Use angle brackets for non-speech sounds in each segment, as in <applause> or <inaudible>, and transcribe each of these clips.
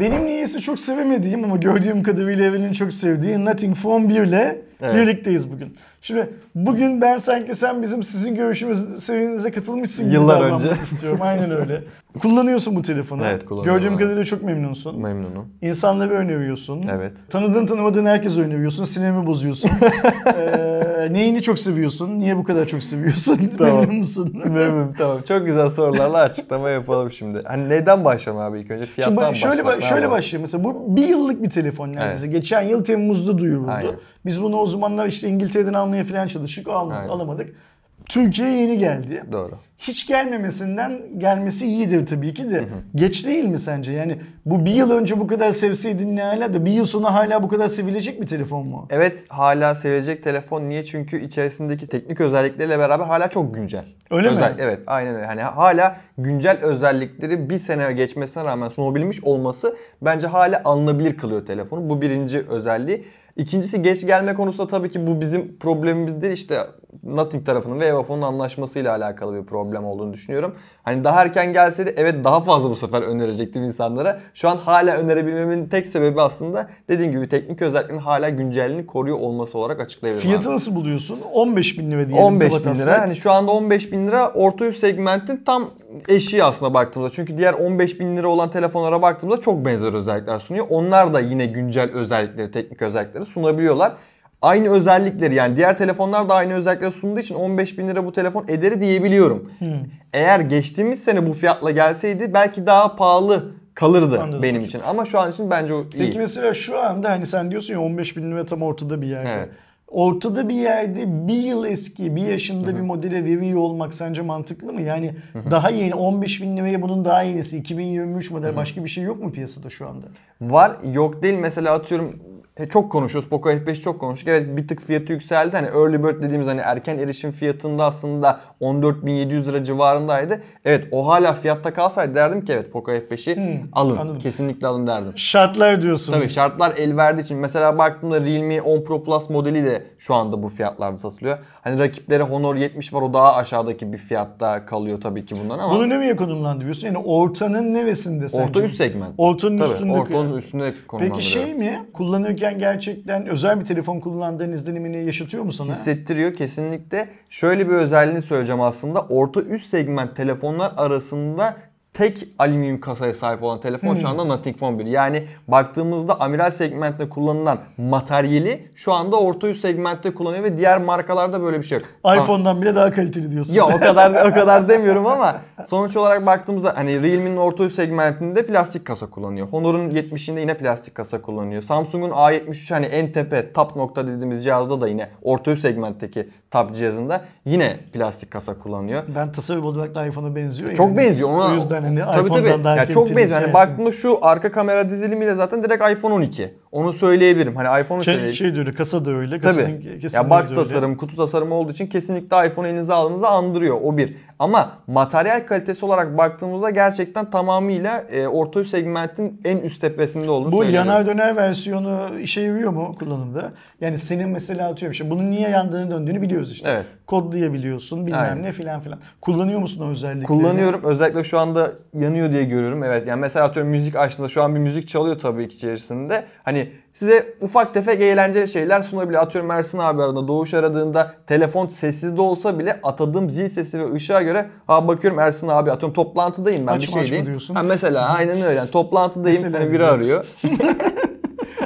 Benim niyesi çok sevemediğim ama gördüğüm kadarıyla Evel'in çok sevdiği Nothing Phone 1 ile Evet. Birlikteyiz bugün. Şimdi bugün ben sanki sen bizim sizin görüşümüz seviyenize katılmışsın gibi Yıllar önce. istiyorum. Aynen öyle. Kullanıyorsun bu telefonu. Evet kullanıyorum. Gördüğüm kadarıyla çok memnunsun. Memnunum. İnsanları öneriyorsun. Evet. Tanıdığın tanımadığın herkes öneriyorsun. Sinemi bozuyorsun. <laughs> ee, neyini çok seviyorsun? Niye bu kadar çok seviyorsun? <laughs> tamam. Memnun musun? <laughs> Memnunum tamam. Çok güzel sorularla açıklama yapalım şimdi. Hani neden başlayalım abi ilk önce? Fiyattan şimdi şöyle, başlayalım. Şöyle başlayalım. Mesela bu bir yıllık bir telefon neredeyse. Evet. Geçen yıl Temmuz'da duyuruldu. Aynen. Biz bunu o zamanlar işte İngiltere'den almaya falan çalıştık. Al, Aynen. alamadık. Türkiye yeni geldi. Doğru. Hiç gelmemesinden gelmesi iyidir tabii ki de. Hı hı. Geç değil mi sence? Yani bu bir yıl önce bu kadar sevseydin ne hala da bir yıl sonra hala bu kadar sevilecek bir telefon mu? Evet hala sevilecek telefon. Niye? Çünkü içerisindeki teknik özellikleriyle beraber hala çok güncel. Öyle Özel, mi? Evet aynen öyle. Hani hala güncel özellikleri bir sene geçmesine rağmen sunabilmiş olması bence hala alınabilir kılıyor telefonu. Bu birinci özelliği. İkincisi geç gelme konusunda tabii ki bu bizim problemimiz değil. İşte Nothing tarafının ve Vodafone'un anlaşmasıyla alakalı bir problem olduğunu düşünüyorum. Hani daha erken gelseydi evet daha fazla bu sefer önerecektim insanlara. Şu an hala önerebilmemin tek sebebi aslında dediğim gibi teknik özelliklerin hala güncelliğini koruyor olması olarak açıklayabilirim. Fiyatı abi. nasıl buluyorsun? 15 bin lira diyelim. 15 bin lira. Hani şu anda 15 bin lira orta üst segmentin tam eşi aslında baktığımızda. Çünkü diğer 15 bin lira olan telefonlara baktığımızda çok benzer özellikler sunuyor. Onlar da yine güncel özellikleri, teknik özellikleri sunabiliyorlar aynı özellikleri yani diğer telefonlar da aynı özellikleri sunduğu için 15 bin lira bu telefon ederi diyebiliyorum. Hmm. Eğer geçtiğimiz sene bu fiyatla gelseydi belki daha pahalı kalırdı Anladım. benim için. Ama şu an için bence o iyi. Peki mesela şu anda hani sen diyorsun ya 15 bin lira tam ortada bir yerde. Evet. Ortada bir yerde bir yıl eski bir yaşında bir modele veriyor olmak sence mantıklı mı? Yani Hı-hı. daha yeni 15 bin liraya bunun daha yenisi 2023 model başka bir şey yok mu piyasada şu anda? Var yok değil mesela atıyorum e, çok konuşuyoruz. Poco F5 çok konuştuk. Evet bir tık fiyatı yükseldi. Hani early bird dediğimiz hani erken erişim fiyatında aslında 14.700 lira civarındaydı. Evet o hala fiyatta kalsaydı derdim ki evet Poco F5'i hmm, alın. Anladım. Kesinlikle alın derdim. Şartlar diyorsun. Tabii şartlar el verdiği için. Mesela baktığımda Realme 10 Pro Plus modeli de şu anda bu fiyatlarda satılıyor. Hani rakiplere Honor 70 var o daha aşağıdaki bir fiyatta kalıyor tabii ki bunlar ama. Bunu nereye konumlandırıyorsun? Yani ortanın neresinde sence? Orta üst segment. Ortanın üstünde. Ortanın üstünde konumlandırıyor. Peki şey mi? Kullanırken kullanırken gerçekten özel bir telefon kullandığın izlenimini yaşatıyor mu sana? Hissettiriyor kesinlikle. Şöyle bir özelliğini söyleyeceğim aslında. Orta üst segment telefonlar arasında tek alüminyum kasaya sahip olan telefon şu hmm. anda Nothing Phone 1. Yani baktığımızda amiral segmentte kullanılan materyali şu anda orta üst segmentte kullanıyor ve diğer markalarda böyle bir şey yok. iPhone'dan bile daha kaliteli diyorsun. Ya o kadar o kadar <laughs> demiyorum ama sonuç olarak baktığımızda hani Realme'nin orta üst segmentinde plastik kasa kullanıyor. Honor'un 70'inde yine plastik kasa kullanıyor. Samsung'un A73 hani en tepe Tap nokta dediğimiz cihazda da yine orta üst segmentteki Tap cihazında yine plastik kasa kullanıyor. Ben tasarım olarak da iPhone'a benziyor. Çok yani. benziyor. Ona, o yüzden yani. Hani tabii iPhone'dan tabii. daha yani çok benziyor. Hani baktığımda şu arka kamera dizilimiyle zaten direkt iPhone 12. Onu söyleyebilirim. Hani iPhone şey, söyleyebilirim. Şey de kasa da öyle. Tabii. Ya box tasarım, kutu tasarımı olduğu için kesinlikle iPhone elinize aldığınızda andırıyor. O bir. Ama materyal kalitesi olarak baktığımızda gerçekten tamamıyla e, orta üst segmentin en üst tepesinde olduğunu Bu söyleyelim. yanar döner versiyonu işe yarıyor mu kullanımda? Yani senin mesela atıyorum şimdi bunun niye yandığını döndüğünü biliyoruz işte. Evet. Kodlayabiliyorsun bilmem Aynen. ne filan filan. Kullanıyor musun o özellikleri? Kullanıyorum. Özellikle şu anda yanıyor diye görüyorum. Evet yani mesela atıyorum müzik açtığında şu an bir müzik çalıyor tabii ki içerisinde. Hani size ufak tefek eğlence şeyler sunabilir. Atıyorum Ersin abi arada Doğuş aradığında telefon sessizde olsa bile atadığım zil sesi ve ışığa göre ha bakıyorum Ersin abi atıyorum toplantıdayım ben açma bir şey açma diyeyim. diyorsun. Ha, mesela aynen öyle yani toplantıdayım mesela hani biri arıyor. <laughs>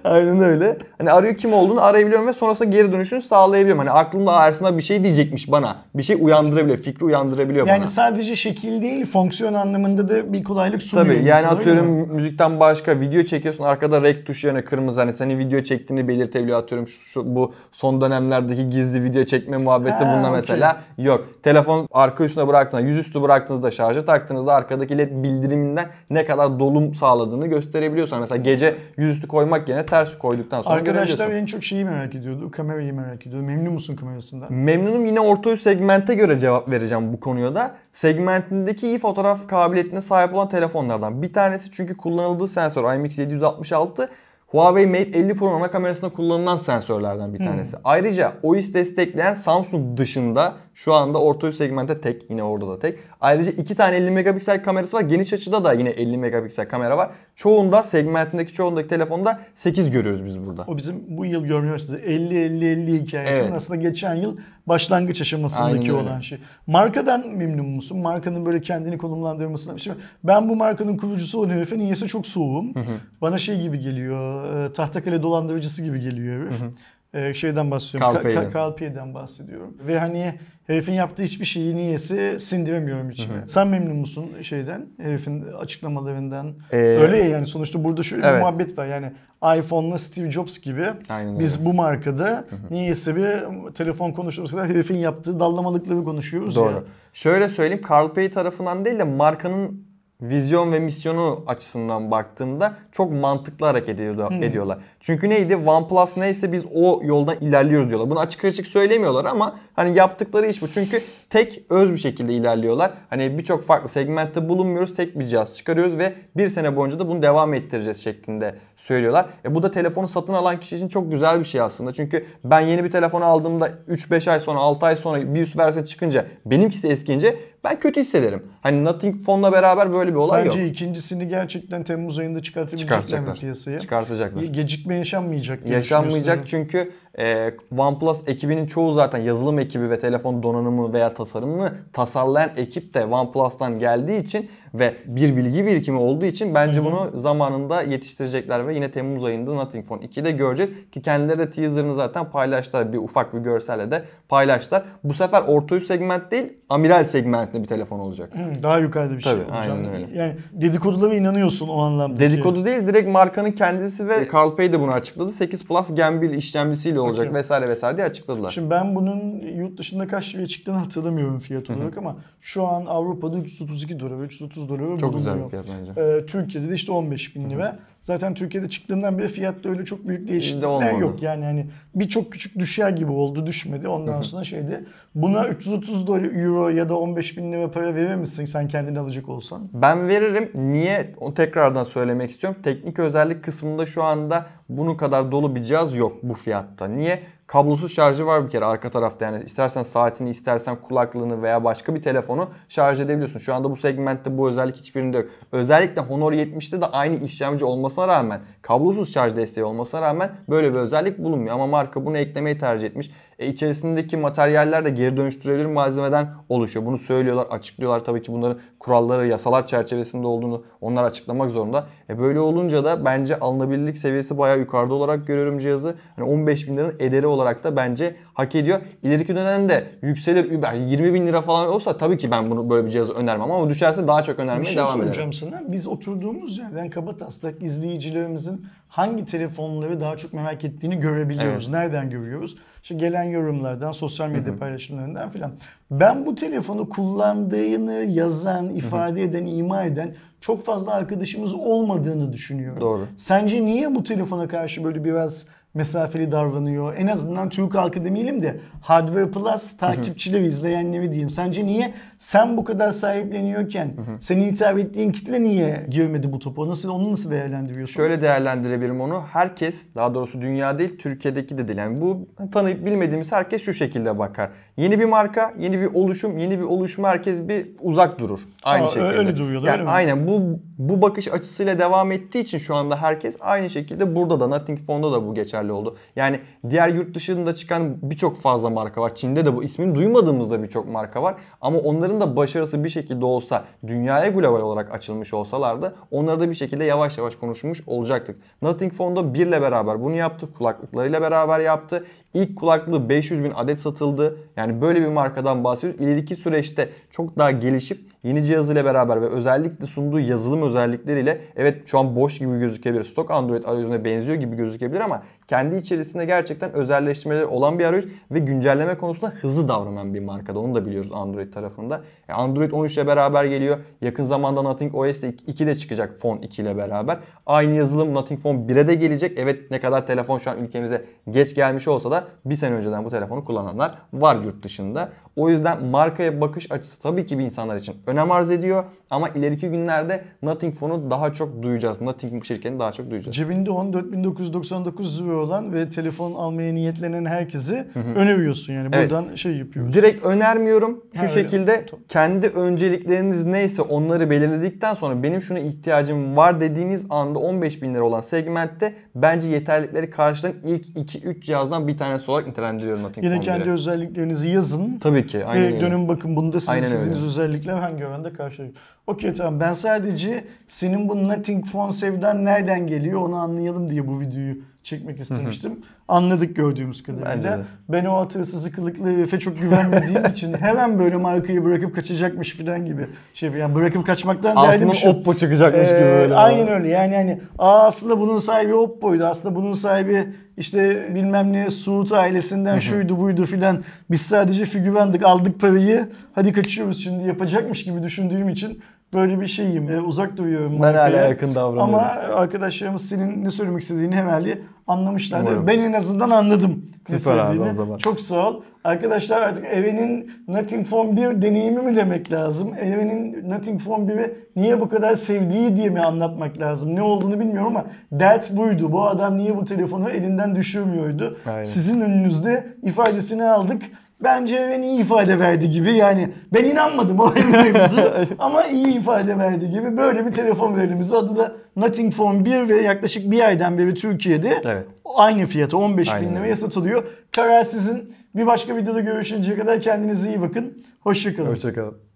<laughs> Aynen öyle. Hani arıyor kim olduğunu arayabiliyorum ve sonrasında geri dönüşünü sağlayabiliyorum. Hani aklımda arasında bir şey diyecekmiş bana. Bir şey uyandırabiliyor, fikri uyandırabiliyor yani bana. Yani sadece şekil değil, fonksiyon anlamında da bir kolaylık sunuyor. Tabii yani sana, atıyorum müzikten başka video çekiyorsun. Arkada rek tuşu yani kırmızı hani senin video çektiğini belirtebiliyor atıyorum. Şu, şu bu son dönemlerdeki gizli video çekme muhabbeti ha, bunda mesela okay. yok. Telefon arka üstüne bıraktığında, yüzüstü bıraktığınızda şarja taktığınızda arkadaki led bildiriminden ne kadar dolum sağladığını gösterebiliyorsun. Hani mesela gece yüzüstü koymak yerine ters koyduktan sonra Arkadaşlar en çok şeyi merak ediyordu. Kamerayı merak ediyordu. Memnun musun kamerasında? Memnunum. Yine orta üst segmente göre cevap vereceğim bu konuya da. Segmentindeki iyi fotoğraf kabiliyetine sahip olan telefonlardan. Bir tanesi çünkü kullanıldığı sensör IMX 766 Huawei Mate 50 Pro ana kamerasında kullanılan sensörlerden bir hmm. tanesi. Hmm. Ayrıca OIS destekleyen Samsung dışında şu anda orta üst segmentte tek. Yine orada da tek. Ayrıca iki tane 50 megapiksel kamerası var. Geniş açıda da yine 50 megapiksel kamera var. Çoğunda segmentindeki çoğundaki telefonda 8 görüyoruz biz burada. O bizim bu yıl görmüyoruz 50-50-50 hikayesinin evet. aslında geçen yıl başlangıç aşamasındaki olan şey. Markadan memnun musun? Markanın böyle kendini konumlandırmasına. Şimdi şey ben bu markanın kurucusu olan herife niyeyse çok soğuğum. Hı hı. Bana şey gibi geliyor. E, Tahtakale dolandırıcısı gibi geliyor herif. Hı hı e, şeyden bahsediyorum. Kalpey'den. Kalpey'den bahsediyorum. Ve hani herifin yaptığı hiçbir şeyi niyesi sindiremiyorum içime. Hı hı. Sen memnun musun şeyden? Herifin açıklamalarından. Ee, Öyle ya yani sonuçta burada şöyle evet. bir muhabbet var. Yani iPhone'la Steve Jobs gibi Aynen biz öyle. bu markada Hı-hı. niyeyse bir telefon konuştuğumuz kadar herifin yaptığı dallamalıkları konuşuyoruz Doğru. ya. Şöyle söyleyeyim Carl Pay tarafından değil de markanın vizyon ve misyonu açısından baktığımda çok mantıklı hareket ediyor, hmm. ediyorlar. Çünkü neydi? OnePlus neyse biz o yoldan ilerliyoruz diyorlar. Bunu açık açık söylemiyorlar ama hani yaptıkları iş bu. Çünkü tek öz bir şekilde ilerliyorlar. Hani birçok farklı segmentte bulunmuyoruz. Tek bir cihaz çıkarıyoruz ve bir sene boyunca da bunu devam ettireceğiz şeklinde söylüyorlar. E bu da telefonu satın alan kişi için çok güzel bir şey aslında. Çünkü ben yeni bir telefon aldığımda 3-5 ay sonra 6 ay sonra bir üst versiyon çıkınca benimkisi eskince ben kötü hissederim. Hani Nothing Fon'la beraber böyle bir olay Sence yok. Sence ikincisini gerçekten Temmuz ayında çıkartabilecekler mi piyasaya? Çıkartacaklar. Gecikme yaşanmayacak. Yaşanmayacak çünkü e, OnePlus ekibinin çoğu zaten yazılım ekibi ve telefon donanımı veya tasarımını tasarlayan ekip de OnePlus'tan geldiği için ve bir bilgi birikimi olduğu için bence Hı-hı. bunu zamanında yetiştirecekler ve yine Temmuz ayında Nothing Phone 2'de göreceğiz ki kendileri de teaser'ını zaten paylaştılar bir ufak bir görselle de paylaştılar. Bu sefer orta üst segment değil amiral segmentli bir telefon olacak. Hmm, daha yukarıda bir şey Tabii, şey olacak. Aynen öyle. Yani dedikodulara inanıyorsun o anlamda. Dedikodu değil direkt markanın kendisi ve e, Carl Pei de bunu açıkladı. 8 Plus Gembil işlemcisiyle olacak okay. vesaire vesaire diye açıkladılar. Şimdi ben bunun yurt dışında kaç liraya çıktığını hatırlamıyorum fiyat olarak ama şu an Avrupa'da 332 dolar ve 330 dolar Çok bulunuyor. güzel bir fiyat bence. Ee, Türkiye'de de işte 15 bin lira. Zaten Türkiye'de çıktığından beri fiyatta öyle çok büyük değişiklikler yok. Yani hani birçok küçük düşer gibi oldu düşmedi. Ondan sonra şeydi buna 330 euro ya da 15 bin lira para verir misin sen kendini alacak olsan? Ben veririm. Niye? Onu tekrardan söylemek istiyorum. Teknik özellik kısmında şu anda bunun kadar dolu bir cihaz yok bu fiyatta. Niye? Kablosuz şarjı var bir kere arka tarafta yani istersen saatini, istersen kulaklığını veya başka bir telefonu şarj edebiliyorsun. Şu anda bu segmentte bu özellik hiçbirinde yok. Özellikle Honor 70'te de aynı işlemci olmasına rağmen, kablosuz şarj desteği olmasına rağmen böyle bir özellik bulunmuyor. Ama marka bunu eklemeyi tercih etmiş. E içerisindeki materyaller de geri dönüştürülebilir malzemeden oluşuyor. Bunu söylüyorlar, açıklıyorlar. Tabii ki bunların kuralları, yasalar çerçevesinde olduğunu onlar açıklamak zorunda. E böyle olunca da bence alınabilirlik seviyesi bayağı yukarıda olarak görüyorum cihazı. Hani 15 bin liranın ederi olarak da bence hak ediyor. İleriki dönemde yükselir Uber 20 bin lira falan olsa tabii ki ben bunu böyle bir cihazı önermem ama düşerse daha çok önermeye bir şey devam ederim. sana. Biz oturduğumuz yerden Kabatas'ta izleyicilerimizin hangi telefonları daha çok merak ettiğini görebiliyoruz. Evet. Nereden görüyoruz? İşte gelen yorumlardan, sosyal medya paylaşımlarından filan. Ben bu telefonu kullandığını yazan, ifade eden, ima eden çok fazla arkadaşımız olmadığını düşünüyorum. Doğru. Sence niye bu telefona karşı böyle biraz mesafeli davranıyor. En azından Türk halkı demeyelim de Hardware Plus takipçileri izleyenleri diyeyim. Sence niye sen bu kadar sahipleniyorken senin hitap ettiğin kitle niye girmedi bu topa? Nasıl onu nasıl değerlendiriyorsun? Şöyle değerlendirebilirim onu. Herkes daha doğrusu dünya değil Türkiye'deki de değil. Yani bu tanıyıp bilmediğimiz herkes şu şekilde bakar. Yeni bir marka, yeni bir oluşum, yeni bir oluşum herkes bir uzak durur. Aynı Aa, şekilde. Öyle duruyor yani öyle mi? Aynen bu bu bakış açısıyla devam ettiği için şu anda herkes aynı şekilde burada da Nothing Phone'da da bu geçer geçerli oldu. Yani diğer yurt dışında çıkan birçok fazla marka var. Çin'de de bu ismini duymadığımızda birçok marka var. Ama onların da başarısı bir şekilde olsa dünyaya global olarak açılmış olsalardı onları da bir şekilde yavaş yavaş konuşmuş olacaktık. Nothing Found'a birle beraber bunu yaptı. Kulaklıklarıyla beraber yaptı. İlk kulaklığı 500 bin adet satıldı. Yani böyle bir markadan bahsediyoruz. İleriki süreçte çok daha gelişip yeni cihazıyla beraber ve özellikle sunduğu yazılım özellikleriyle evet şu an boş gibi gözükebilir. Stok Android arayüzüne benziyor gibi gözükebilir ama kendi içerisinde gerçekten özelleştirmeleri olan bir arayüz ve güncelleme konusunda hızlı davranan bir markada. Onu da biliyoruz Android tarafında. E, Android 13 ile beraber geliyor. Yakın zamanda Nothing OS 2 de çıkacak Phone 2 ile beraber. Aynı yazılım Nothing Phone 1'e de gelecek. Evet ne kadar telefon şu an ülkemize geç gelmiş olsa da bir sene önceden bu telefonu kullananlar var yurt dışında. O yüzden markaya bakış açısı tabii ki bir insanlar için önem arz ediyor. Ama ileriki günlerde Nothing fonu daha çok duyacağız. Nothing şirketini daha çok duyacağız. Cebinde 14.999 euro olan ve telefon almaya niyetlenen herkesi öneriyorsun yani. Evet. Buradan şey yapıyorsun Direkt önermiyorum. Şu ha, şekilde öyle. kendi öncelikleriniz neyse onları belirledikten sonra benim şuna ihtiyacım var dediğiniz anda 15 bin lira olan segmentte bence yeterlilikleri karşılayan ilk 2-3 cihazdan bir tanesi olarak nitelendiriyorum Nothing Yine kendi bile. özelliklerinizi yazın. Tabii ki. Aynen ve dönün bakın bunda sizin istediğiniz özellikler hangi oranda karşılıyor. Okey tamam ben sadece senin bu Nothing Phone Fonsev'den nereden geliyor onu anlayalım diye bu videoyu çekmek istemiştim. Anladık gördüğümüz kadarıyla. Ben o hatırası kılıklı Efe çok güvenmediğim <laughs> için hemen böyle markayı bırakıp kaçacakmış falan gibi. Şey yani bırakıp kaçmaktan derdim şu. Oppo çıkacakmış ee, gibi böyle. Aynen öyle yani yani Aa, aslında bunun sahibi Oppo'ydu. Aslında bunun sahibi işte bilmem ne Suud ailesinden hı şuydu buydu filan. Biz sadece figürandık aldık parayı hadi kaçıyoruz şimdi yapacakmış gibi düşündüğüm için böyle bir şeyim. E, uzak duruyorum. Ben hala yakın davranıyorum. Ama arkadaşlarımız senin ne söylemek istediğini hemen anlamışlardı. Ben en azından anladım. Süper abi o zaman. Çok sağ ol. Arkadaşlar artık Eve'nin Nothing Phone 1 deneyimi mi demek lazım? Eve'nin Nothing Phone 1'i niye bu kadar sevdiği diye mi anlatmak lazım? Ne olduğunu bilmiyorum ama dert buydu. Bu adam niye bu telefonu elinden düşürmüyordu? Aynen. Sizin önünüzde ifadesini aldık bence beni iyi ifade verdi gibi yani ben inanmadım o mevzu <laughs> ama iyi ifade verdi gibi böyle bir telefon verilmesi adı da Nothing Phone 1 ve yaklaşık bir aydan beri Türkiye'de evet. aynı fiyata 15 bin liraya satılıyor. Karar sizin. Bir başka videoda görüşünceye kadar kendinize iyi bakın. Hoşçakalın. Hoşçakalın.